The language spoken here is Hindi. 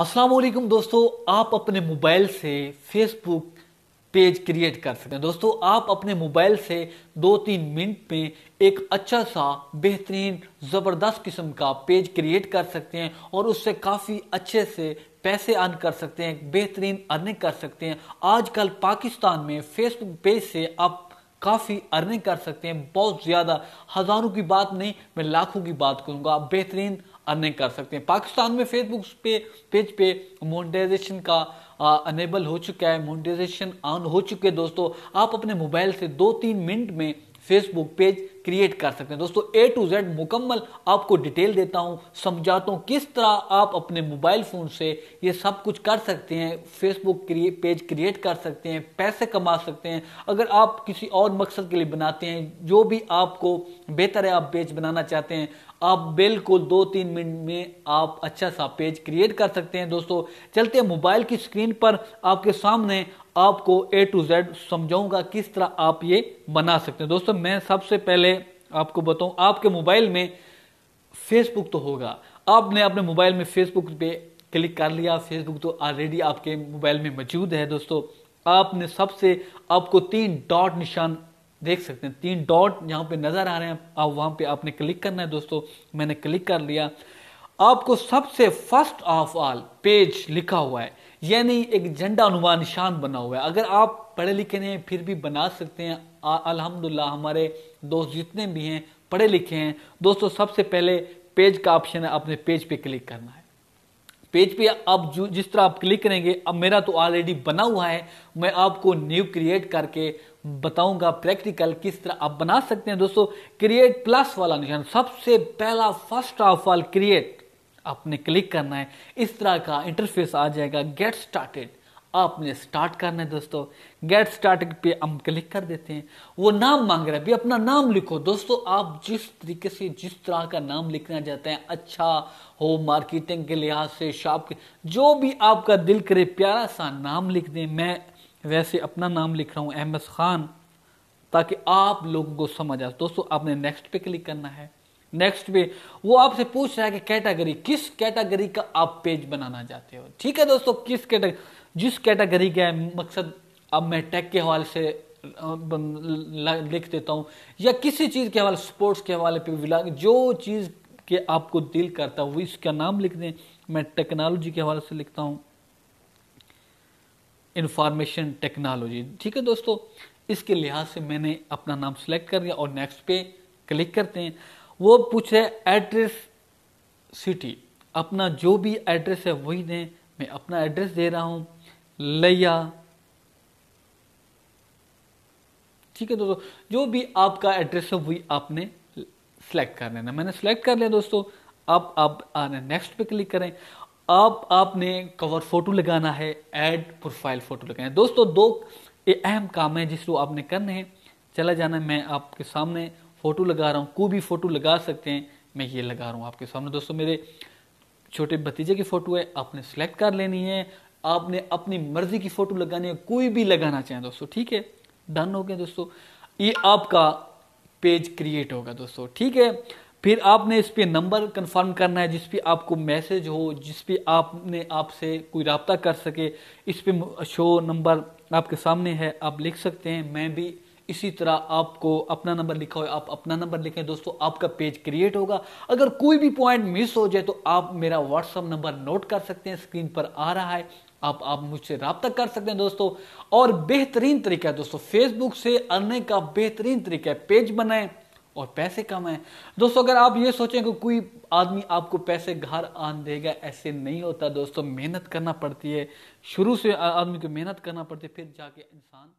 अस्सलाम वालेकुम दोस्तों आप अपने मोबाइल से फेसबुक पेज क्रिएट कर सकते हैं दोस्तों आप अपने मोबाइल से दो तीन मिनट में एक अच्छा सा बेहतरीन ज़बरदस्त किस्म का पेज क्रिएट कर सकते हैं और उससे काफ़ी अच्छे से पैसे अर्न कर सकते हैं बेहतरीन अर्निंग कर सकते हैं आजकल पाकिस्तान में फेसबुक पेज से आप काफ़ी अर्निंग कर सकते हैं बहुत ज़्यादा हज़ारों की बात नहीं मैं लाखों की बात करूँगा बेहतरीन अर्निंग कर सकते हैं पाकिस्तान में फेसबुक पे पेज पे मोनेटाइजेशन का अनेबल हो चुका है मोनेटाइजेशन ऑन हो चुके हैं दोस्तों आप अपने मोबाइल से दो तीन मिनट में फेसबुक पेज क्रिएट कर सकते हैं दोस्तों ए टू जेड मुकम्मल आपको डिटेल देता हूं समझाता हूं किस तरह आप अपने मोबाइल फ़ोन से ये सब कुछ कर सकते हैं फेसबुक पेज क्रिएट कर सकते हैं पैसे कमा सकते हैं अगर आप किसी और मकसद के लिए बनाते हैं जो भी आपको बेहतर है आप पेज बनाना चाहते हैं आप बिल्कुल दो तीन मिनट में आप अच्छा सा पेज क्रिएट कर सकते हैं दोस्तों चलते हैं मोबाइल की स्क्रीन पर आपके सामने आपको ए टू जेड समझाऊंगा किस तरह आप ये बना सकते हैं दोस्तों मैं सबसे पहले आपको बताऊं आपके मोबाइल में फेसबुक तो होगा आपने अपने मोबाइल में फेसबुक पे क्लिक कर लिया फेसबुक तो ऑलरेडी आपके मोबाइल में मौजूद है दोस्तों आपने सबसे आपको तीन डॉट निशान देख सकते हैं तीन डॉट यहाँ पे नज़र आ रहे हैं आप वहां पे आपने क्लिक करना है दोस्तों मैंने क्लिक कर लिया आपको सबसे फर्स्ट ऑफ ऑल पेज लिखा हुआ है यानी एक झंडा नुमा निशान बना हुआ है अगर आप पढ़े लिखे नहीं हैं फिर भी बना सकते हैं अल्हम्दुलिल्लाह हमारे दोस्त जितने भी हैं पढ़े लिखे हैं दोस्तों सबसे पहले पेज का ऑप्शन है अपने पेज पे क्लिक करना है पेज पे आप जो जिस तरह आप क्लिक करेंगे अब मेरा तो ऑलरेडी बना हुआ है मैं आपको न्यू क्रिएट करके बताऊंगा प्रैक्टिकल किस तरह आप बना सकते हैं दोस्तों क्रिएट प्लस वाला निशान सबसे पहला फर्स्ट ऑफ ऑल क्रिएट आपने क्लिक करना है इस तरह का इंटरफेस आ जाएगा गेट स्टार्टेड आपने स्टार्ट करना है दोस्तों गेट स्टार्टेड पे हम क्लिक कर देते हैं वो नाम मांग रहा है भी अपना नाम लिखो दोस्तों आप जिस तरीके से जिस तरह का नाम लिखना चाहते हैं अच्छा हो मार्केटिंग के लिहाज से शॉप के जो भी आपका दिल करे प्यारा सा नाम लिख दें मैं वैसे अपना नाम लिख रहा हूँ अहमद खान ताकि आप लोगों को समझ आए दोस्तों आपने नेक्स्ट पे क्लिक करना है नेक्स्ट पे वो आपसे पूछ रहा है कि कैटेगरी किस कैटेगरी का आप पेज बनाना चाहते हो ठीक है दोस्तों किस कैटेगरी जिस कैटेगरी का मकसद अब मैं टेक के हवाले से लिख देता हूँ या किसी चीज़ के हवाले स्पोर्ट्स के हवाले पे विला जो चीज़ के आपको दिल करता है वो इसका नाम लिख दें मैं टेक्नोलॉजी के हवाले से लिखता हूँ इंफॉर्मेशन टेक्नोलॉजी ठीक है दोस्तों इसके लिहाज से मैंने अपना नाम सेलेक्ट कर लिया और नेक्स्ट पे क्लिक करते हैं वो पूछे एड्रेस सिटी अपना जो भी एड्रेस है वही दें मैं अपना एड्रेस दे रहा हूं लैया ठीक है दोस्तों जो भी आपका एड्रेस है वही आपने सेलेक्ट कर लेना मैंने सेलेक्ट कर लिया दोस्तों अब आप आने नेक्स्ट पे क्लिक करें अब आपने कवर फोटो लगाना है ऐड प्रोफाइल फोटो लगाना है दोस्तों दो अहम काम है जिसको आपने करने हैं चला जाना है मैं आपके सामने फ़ोटो लगा रहा हूँ कोई भी फ़ोटो लगा सकते हैं मैं ये लगा रहा हूँ आपके सामने दोस्तों मेरे छोटे भतीजे की फ़ोटो है आपने सेलेक्ट कर लेनी है आपने अपनी मर्ज़ी की फ़ोटो लगानी है कोई भी लगाना चाहें दोस्तों ठीक है डन हो गया दोस्तों ये आपका पेज क्रिएट होगा दोस्तों ठीक है फिर आपने इस पर नंबर कंफर्म करना है जिस पे आपको मैसेज हो जिस पे आपने आपसे कोई रबता कर सके इस पे शो नंबर आपके सामने है आप लिख सकते हैं मैं भी इसी तरह आपको अपना नंबर लिखा हो आप अपना नंबर लिखें दोस्तों आपका पेज क्रिएट होगा अगर कोई भी पॉइंट मिस हो जाए तो आप मेरा व्हाट्सअप नंबर नोट कर सकते हैं स्क्रीन पर आ रहा है आप आप मुझसे रबता कर सकते हैं दोस्तों और बेहतरीन तरीका है दोस्तों फेसबुक से अर्निंग का बेहतरीन तरीका है पेज बनाएं और पैसे है दोस्तों अगर आप ये सोचें कि कोई आदमी आपको पैसे घर आन देगा ऐसे नहीं होता दोस्तों मेहनत करना पड़ती है शुरू से आदमी को मेहनत करना पड़ती है फिर जाके इंसान